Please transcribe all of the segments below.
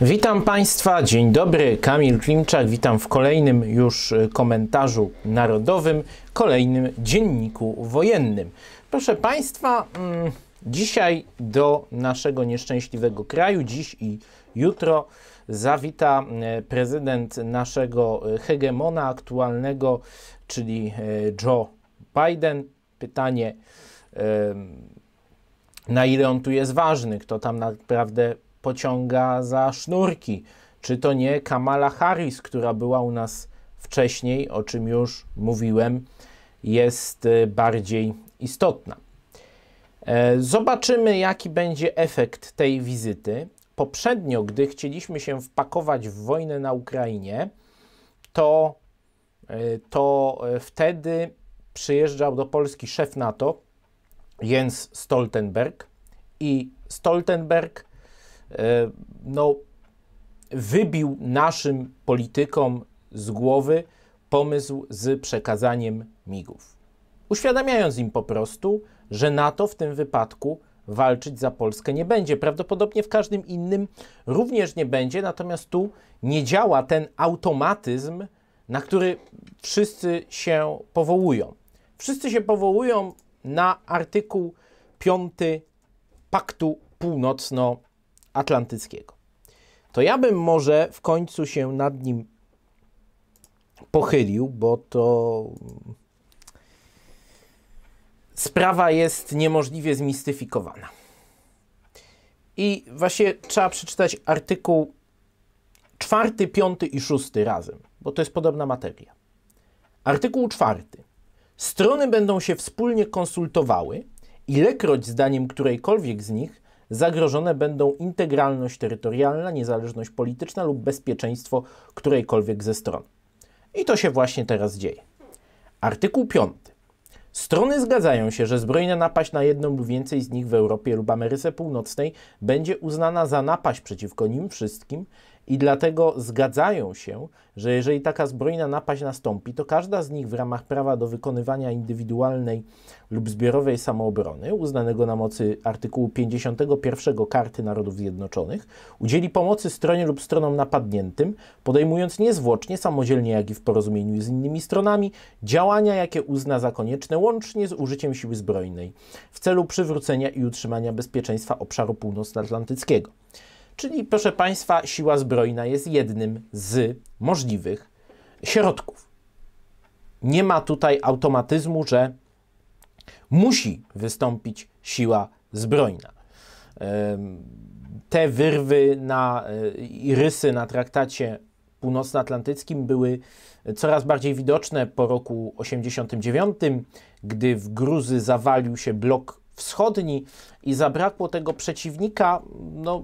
Witam Państwa, dzień dobry, Kamil Klimczak, witam w kolejnym już e, komentarzu narodowym, kolejnym dzienniku wojennym. Proszę Państwa, mm, dzisiaj do naszego nieszczęśliwego kraju, dziś i jutro, zawita e, prezydent naszego e, hegemona aktualnego, czyli Joe Biden. Pytanie na ile on tu jest ważny, kto tam naprawdę pociąga za sznurki. Czy to nie Kamala Harris, która była u nas wcześniej, o czym już mówiłem, jest e, bardziej istotna. E, zobaczymy, jaki będzie efekt tej wizyty. Poprzednio, gdy chcieliśmy się wpakować w wojnę na Ukrainie, to, e, to wtedy przyjeżdżał do Polski szef NATO, Jens Stoltenberg, i Stoltenberg E, no, wybił naszym politykom z głowy pomysł z przekazaniem migów. Uświadamiając im po prostu, że NATO w tym wypadku walczyć za Polskę nie będzie. Prawdopodobnie w każdym innym również nie będzie, natomiast tu nie działa ten automatyzm, na który wszyscy się powołują. Wszyscy się powołują na artykuł 5 Paktu Północno-Północnego Atlantyckiego. To ja bym może w końcu się nad nim pochylił, bo to sprawa jest niemożliwie zmistyfikowana. I właśnie trzeba przeczytać artykuł czwarty, piąty i szósty razem, bo to jest podobna materia. Artykuł czwarty. Strony będą się wspólnie konsultowały, ilekroć zdaniem którejkolwiek z nich zagrożone będą integralność terytorialna, niezależność polityczna lub bezpieczeństwo którejkolwiek ze stron. I to się właśnie teraz dzieje. Artykuł 5. Strony zgadzają się, że zbrojna napaść na jedną lub więcej z nich w Europie lub Ameryce Północnej będzie uznana za napaść przeciwko nim wszystkim, i dlatego zgadzają się, że jeżeli taka zbrojna napaść nastąpi, to każda z nich w ramach prawa do wykonywania indywidualnej lub zbiorowej samoobrony, uznanego na mocy artykułu 51 Karty Narodów Zjednoczonych, udzieli pomocy stronie lub stronom napadniętym, podejmując niezwłocznie, samodzielnie, jak i w porozumieniu z innymi stronami, działania, jakie uzna za konieczne, łącznie z użyciem siły zbrojnej, w celu przywrócenia i utrzymania bezpieczeństwa obszaru północnoatlantyckiego. Czyli, proszę Państwa, siła zbrojna jest jednym z możliwych środków. Nie ma tutaj automatyzmu, że musi wystąpić siła zbrojna. Te wyrwy na, e, i rysy na traktacie północnoatlantyckim były coraz bardziej widoczne po roku 89, gdy w Gruzy zawalił się blok wschodni i zabrakło tego przeciwnika, no,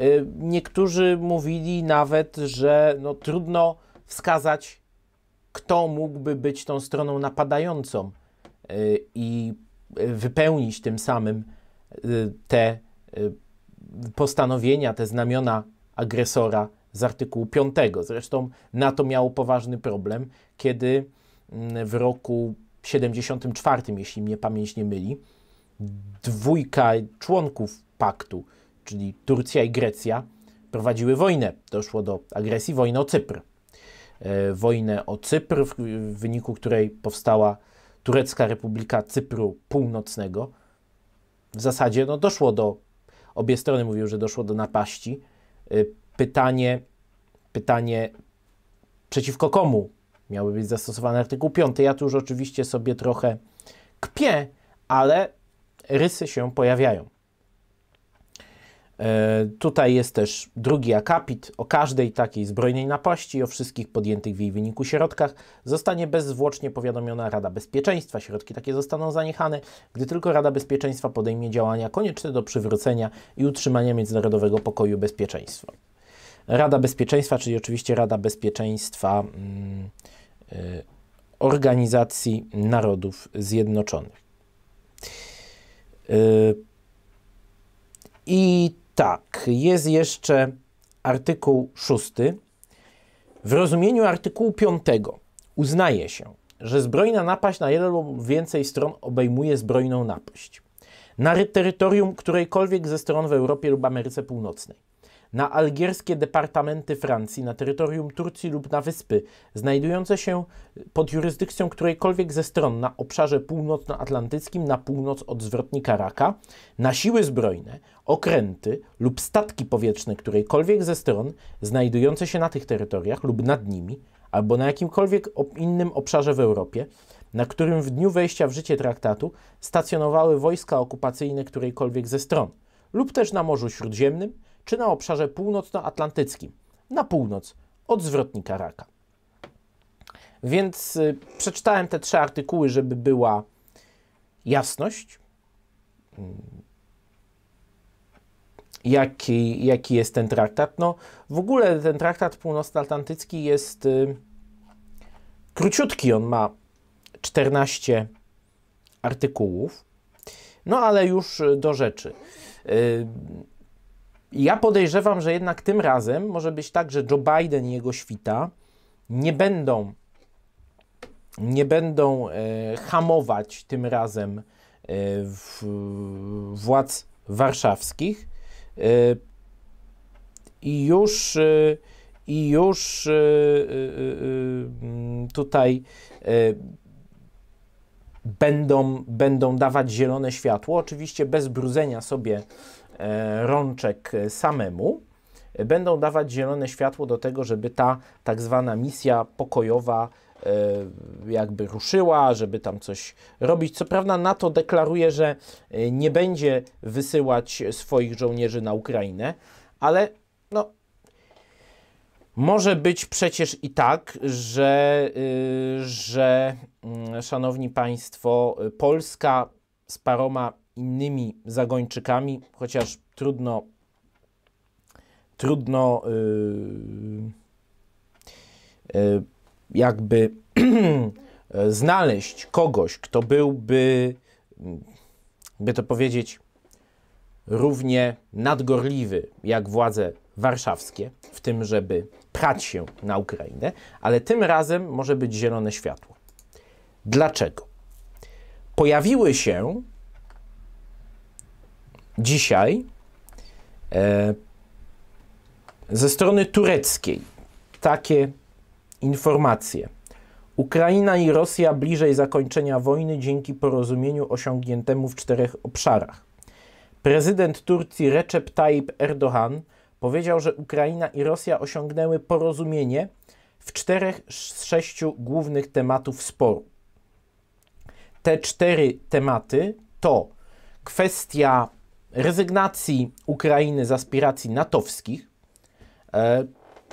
y, niektórzy mówili nawet, że no, trudno wskazać, kto mógłby być tą stroną napadającą y, i wypełnić tym samym y, te postanowienia, te znamiona agresora z artykułu 5. Zresztą NATO miało poważny problem, kiedy mm, w roku 74, jeśli mnie pamięć nie myli, dwójka członków paktu, czyli Turcja i Grecja, prowadziły wojnę. Doszło do agresji, wojny o Cypr. E, wojnę o Cypr, w, wyniku której powstała Turecka Republika Cypru Północnego. W zasadzie no, doszło do, obie strony mówią, że doszło do napaści. E, pytanie, pytanie przeciwko komu miałby być zastosowany artykuł 5. Ja tu już oczywiście sobie trochę kpię, ale rysy się pojawiają. E, tutaj jest też drugi akapit. O każdej takiej zbrojnej napaści i o wszystkich podjętych w jej wyniku środkach zostanie bezzwłocznie powiadomiona Rada Bezpieczeństwa. Środki takie zostaną zaniechane, gdy tylko Rada Bezpieczeństwa podejmie działania konieczne do przywrócenia i utrzymania międzynarodowego pokoju i bezpieczeństwa. Rada Bezpieczeństwa, czyli oczywiście Rada Bezpieczeństwa mm, e, Organizacji Narodów Zjednoczonych. Y, I tak, jest jeszcze artykuł 6. W rozumieniu artykułu 5 uznaje się, że zbrojna napaść na jedną lub więcej stron obejmuje zbrojną napaść na terytorium którejkolwiek ze stron w Europie lub Ameryce Północnej na algierskie departamenty Francji, na terytorium Turcji lub na wyspy, znajdujące się pod jurysdykcją którejkolwiek ze stron na obszarze północnoatlantyckim na północ od zwrotnika Raka, na siły zbrojne, okręty lub statki powietrzne którejkolwiek ze stron znajdujące się na tych terytoriach lub nad nimi, albo na jakimkolwiek innym obszarze w Europie, na którym w dniu wejścia w życie traktatu stacjonowały wojska okupacyjne którejkolwiek ze stron, lub też na Morzu Śródziemnym, czy na obszarze północnoatlantyckim, na północ od zwrotnika raka. Więc y, przeczytałem te trzy artykuły, żeby była jasność, mm, jaki, jaki jest ten traktat. No, w ogóle ten traktat północnoatlantycki jest y, króciutki, on ma 14 artykułów. No ale już y, do rzeczy. Ja podejrzewam, że jednak tym razem może być tak, że Joe Biden i jego świta nie będą, nie będą e, hamować tym razem e, w, władz warszawskich e, i już, e, i już e, e, mm, tutaj będą, będą dawać zielone światło, oczywiście bez brudzenia sobie E, rączek samemu, będą dawać zielone światło do tego, żeby ta tak zwana misja pokojowa e, jakby ruszyła, żeby tam coś robić. Co prawda NATO deklaruje, że e, nie będzie wysyłać swoich żołnierzy na Ukrainę, ale no, może być przecież i tak, że, y, że mm, szanowni państwo, Polska z paroma innymi zagończykami, chociaż trudno, trudno yy, yy, jakby znaleźć kogoś, kto byłby, by to powiedzieć, równie nadgorliwy jak władze warszawskie w tym, żeby prać się na Ukrainę, ale tym razem może być zielone światło. Dlaczego? Pojawiły się dzisiaj e, ze strony tureckiej takie informacje. Ukraina i Rosja bliżej zakończenia wojny dzięki porozumieniu osiągniętemu w czterech obszarach. Prezydent Turcji Recep Tayyip Erdoğan powiedział, że Ukraina i Rosja osiągnęły porozumienie w czterech z sześciu głównych tematów sporu. Te cztery tematy to kwestia rezygnacji Ukrainy z aspiracji natowskich, e,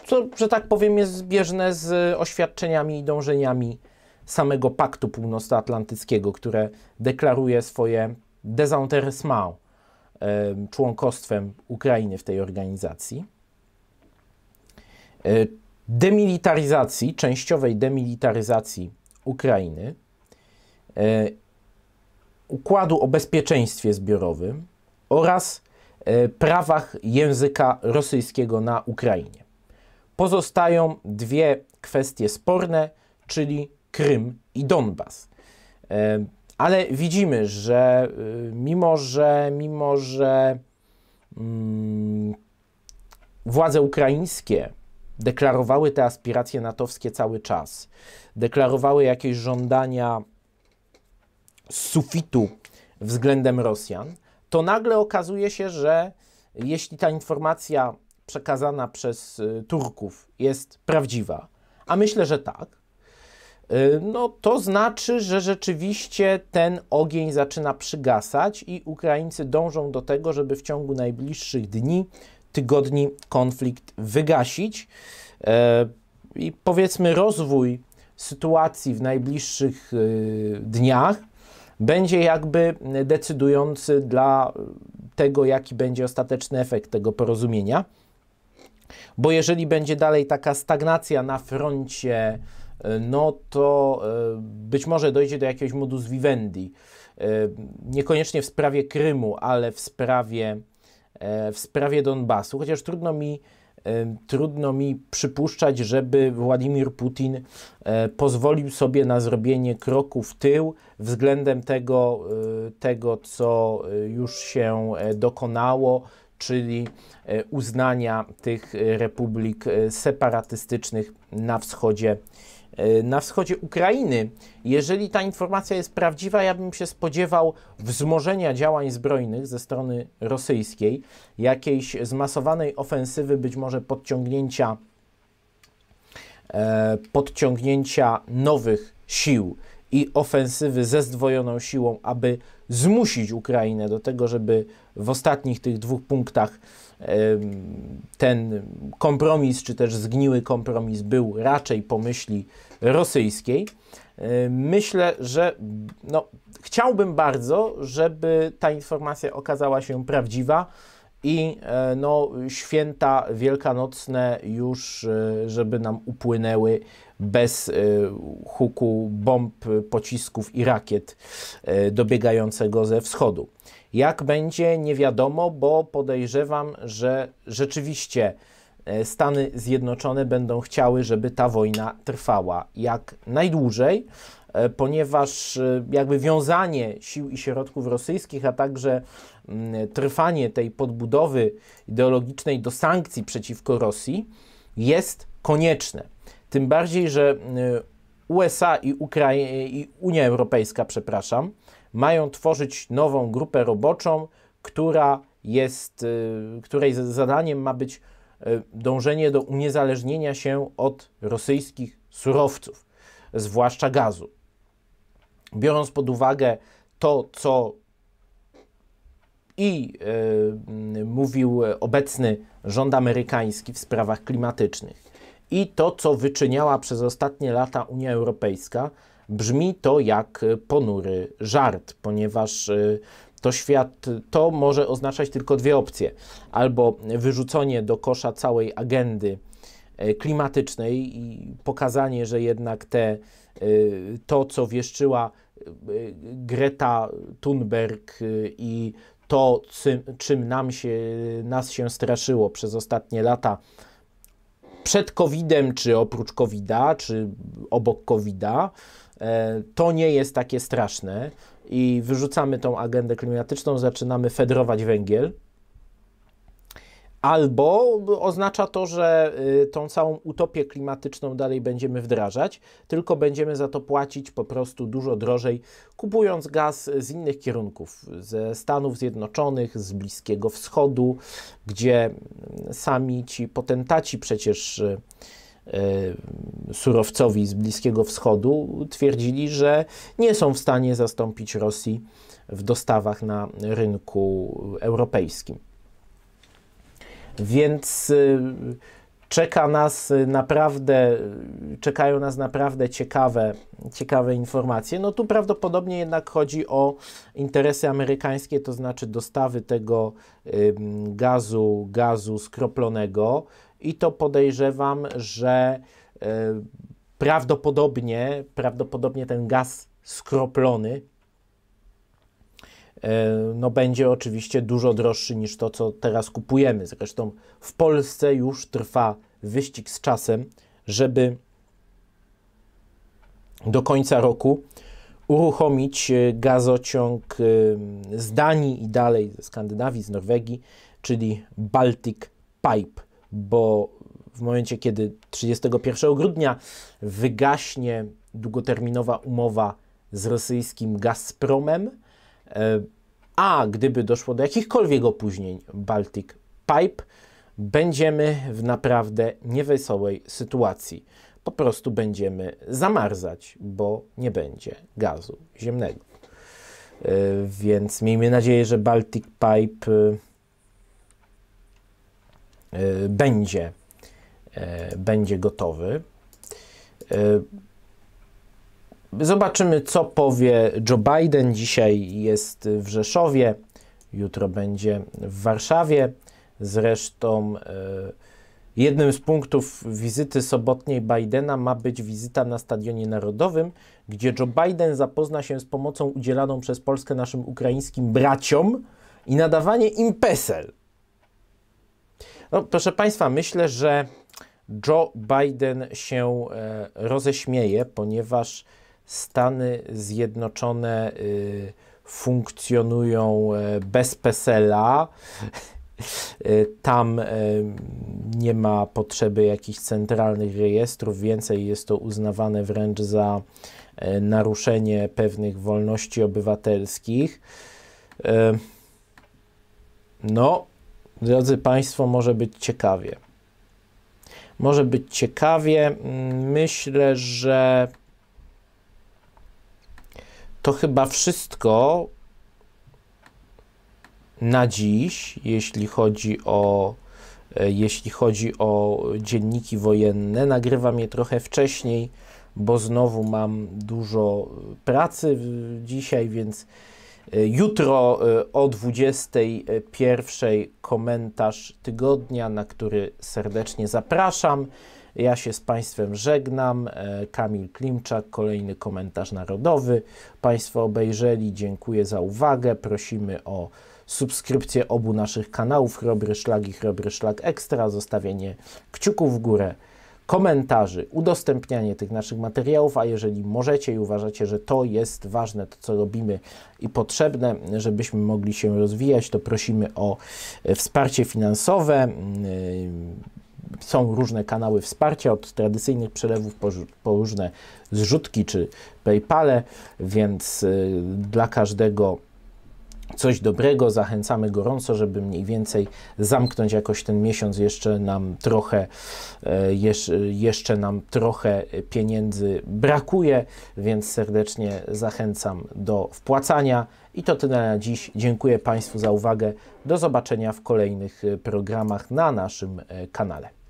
co, że tak powiem, jest zbieżne z oświadczeniami i dążeniami samego Paktu Północnoatlantyckiego, które deklaruje swoje dezinteresment członkostwem Ukrainy w tej organizacji. E, demilitaryzacji, częściowej demilitaryzacji Ukrainy, e, układu o bezpieczeństwie zbiorowym, oraz e, prawach języka rosyjskiego na Ukrainie. Pozostają dwie kwestie sporne, czyli Krym i Donbas. E, ale widzimy, że e, mimo, że mimo, że mm, władze ukraińskie deklarowały te aspiracje natowskie cały czas, deklarowały jakieś żądania z sufitu względem Rosjan, to nagle okazuje się, że jeśli ta informacja przekazana przez y, Turków jest prawdziwa, a myślę, że tak, y, no to znaczy, że rzeczywiście ten ogień zaczyna przygasać i Ukraińcy dążą do tego, żeby w ciągu najbliższych dni, tygodni konflikt wygasić. E, I powiedzmy, rozwój sytuacji w najbliższych y, dniach będzie jakby decydujący dla tego, jaki będzie ostateczny efekt tego porozumienia. Bo jeżeli będzie dalej taka stagnacja na froncie, e, no to e, być może dojdzie do jakiegoś modus vivendi. E, niekoniecznie w sprawie Krymu, ale w sprawie, w sprawie Donbasu, chociaż trudno mi trudno mi przypuszczać, żeby Władimir Putin e, pozwolił sobie na zrobienie kroku w tył względem tego, e, tego co e, już się dokonało, czyli uznania tych republik separatystycznych na wschodzie E, na wschodzie Ukrainy. Jeżeli ta informacja jest prawdziwa, ja bym się spodziewał wzmożenia działań zbrojnych ze strony rosyjskiej, jakiejś zmasowanej ofensywy, być może podciągnięcia, e, podciągnięcia nowych sił i ofensywy ze zdwojoną siłą, aby zmusić Ukrainę do tego, żeby w ostatnich tych dwóch punktach ten kompromis, czy też zgniły kompromis był raczej po myśli rosyjskiej. Myślę, że no, chciałbym bardzo, żeby ta informacja okazała się prawdziwa i e, no, święta wielkanocne już, e, żeby nam upłynęły bez e, huku bomb, pocisków i rakiet dobiegającego ze wschodu. Jak będzie, nie wiadomo, bo podejrzewam, że rzeczywiście e, Stany Zjednoczone będą chciały, żeby ta wojna trwała jak najdłużej, e, ponieważ e, jakby wiązanie sił i środków rosyjskich, a także mm, trwanie tej podbudowy ideologicznej do sankcji przeciwko Rosji jest konieczne. Tym bardziej, że USA i, i Unia Europejska, przepraszam, mają tworzyć nową grupę roboczą, która jest, y, której zadaniem ma być y, dążenie do uniezależnienia się od rosyjskich surowców, zwłaszcza gazu. Biorąc pod uwagę to, co i y, mm, mówił obecny rząd amerykański w sprawach klimatycznych, i to, co wyczyniała przez ostatnie lata Unia Europejska, Brzmi to jak ponury żart, ponieważ e, to świat to może oznaczać tylko dwie opcje: albo wyrzucenie do kosza całej agendy e, klimatycznej i pokazanie, że jednak te, e, to, co wieszczyła Greta Thunberg i to, czym nam się, nas się straszyło przez ostatnie lata, przed COVID-em, czy oprócz COVID-a, czy obok COVID-a, E, to nie jest takie straszne i wyrzucamy tą agendę klimatyczną, zaczynamy fedrować węgiel. Albo oznacza to, że y, tą całą utopię klimatyczną dalej będziemy wdrażać, tylko będziemy za to płacić po prostu dużo drożej, kupując gaz z innych kierunków, ze Stanów Zjednoczonych, z Bliskiego Wschodu, gdzie mm, sami ci potentaci przecież y, Y, surowcowi z Bliskiego Wschodu twierdzili, że nie są w stanie zastąpić Rosji w dostawach na rynku europejskim. Więc y, czeka nas naprawdę, czekają nas naprawdę ciekawe, ciekawe informacje. No tu prawdopodobnie jednak chodzi o interesy amerykańskie, to znaczy dostawy tego gazu, gazu skroplonego i to podejrzewam, że e, prawdopodobnie, prawdopodobnie ten gaz skroplony e, no będzie oczywiście dużo droższy niż to, co teraz kupujemy. Zresztą w Polsce już trwa wyścig z czasem, żeby do końca roku uruchomić e, gazociąg z Danii i dalej ze Skandynawii, z Norwegii, czyli Baltic Pipe bo w momencie, kiedy 31 grudnia wygaśnie długoterminowa umowa z rosyjskim Gazpromem, e, a gdyby doszło do jakichkolwiek opóźnień Baltic Pipe, będziemy w naprawdę niewesołej sytuacji. Po prostu będziemy zamarzać, bo nie będzie gazu ziemnego. E, więc miejmy nadzieję, że Baltic Pipe e, E, będzie, e, będzie gotowy. E, zobaczymy, co powie Joe Biden. Dzisiaj jest w Rzeszowie, jutro będzie w Warszawie. Zresztą jednym z punktów wizyty sobotniej Bidena ma być wizyta na Stadionie Narodowym, gdzie Joe Biden zapozna się z pomocą udzielaną przez Polskę naszym ukraińskim braciom i nadawanie im PESEL. No, proszę Państwa, myślę, że Joe Biden się e, roześmieje, ponieważ Stany Zjednoczone y, funkcjonują e, bez pesela. E, tam nie ma potrzeby jakichś centralnych rejestrów, więcej jest to uznawane wręcz za naruszenie pewnych wolności obywatelskich. No, Drodzy Państwo, może być ciekawie. Może być ciekawie. Myślę, że to chyba wszystko na dziś, jeśli chodzi o e, jeśli chodzi o dzienniki wojenne. Nagrywam je trochę wcześniej, bo znowu mam dużo pracy dzisiaj, więc E, jutro e, o 21.00 komentarz tygodnia, na który serdecznie zapraszam. Ja się z Państwem żegnam. E, Kamil Klimczak, kolejny komentarz narodowy. Państwo obejrzeli, dziękuję za uwagę. Prosimy o subskrypcję obu naszych kanałów, Chrobry Szlag i Chrobry Szlag Ekstra, zostawienie kciuków w górę komentarzy, udostępnianie tych naszych materiałów, a jeżeli możecie i uważacie, że to jest ważne, to co robimy i potrzebne, żebyśmy mogli się rozwijać, to prosimy o e, wsparcie finansowe. Mm, e, są różne kanały wsparcia, od tradycyjnych przelewów po, po różne zrzutki czy PayPale, więc e, dla każdego coś dobrego. Zachęcamy gorąco, żeby mniej więcej zamknąć jakoś ten miesiąc jeszcze nam trochę, e, jeszcze nam trochę pieniędzy brakuje, więc serdecznie zachęcam do wpłacania. I to tyle na dziś. Dziękuję Państwu za uwagę. Do zobaczenia w kolejnych e, programach na naszym e, kanale.